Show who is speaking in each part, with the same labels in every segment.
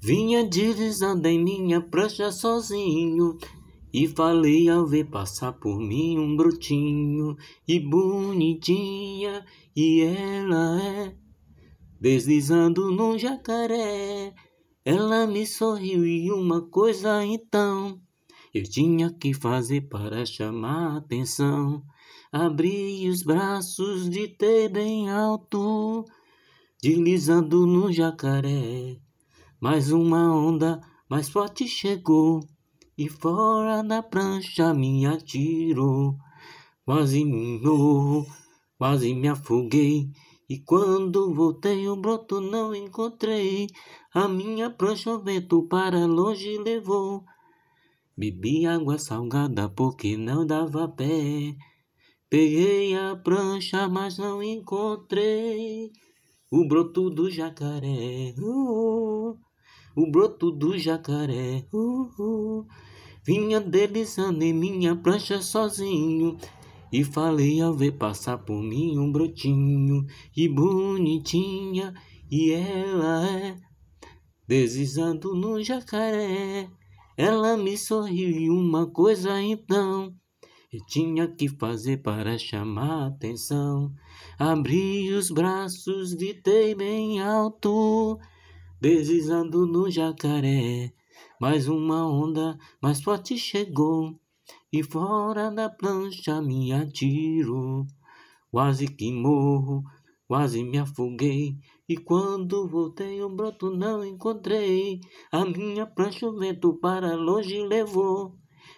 Speaker 1: Vinha deslizando em minha prancha sozinho e falei ao ver passar por mim um brotinho e bonitinha e ela é deslizando num jacaré. Ela me sorriu e uma coisa então eu tinha que fazer para chamar a atenção. Abri os braços, de ter bem alto, deslizando no jacaré. Mais uma onda mais forte chegou e fora da prancha me atirou. Quase me morro, quase me afoguei. E quando voltei o broto não encontrei, a minha prancha o vento para longe levou. Bebi água salgada porque não dava pé. Peguei a prancha, mas não encontrei o broto do jacaré. Uh! o broto do jacaré. Uh, uh. Vinha deslizando em minha prancha sozinho. E falei ao ver passar por mim um brotinho e bonitinha, e ela é deslizando no jacaré. Ela me sorriu e uma coisa então eu tinha que fazer para chamar atenção. Abri os braços, gritei bem alto deslizando no jacaré. Mais uma onda mais forte chegou, e fora da plancha me atiro. Quase que morro, quase me afoguei, e quando voltei o broto não encontrei. A minha prancha o vento para longe levou.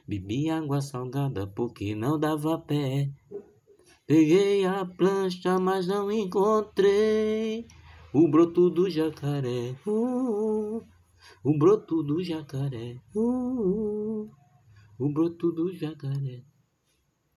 Speaker 1: Bebi água salgada porque não dava pé. Peguei a plancha, mas não encontrei o broto do jacaré, uh, o broto do jacaré, uh, o broto do jacaré.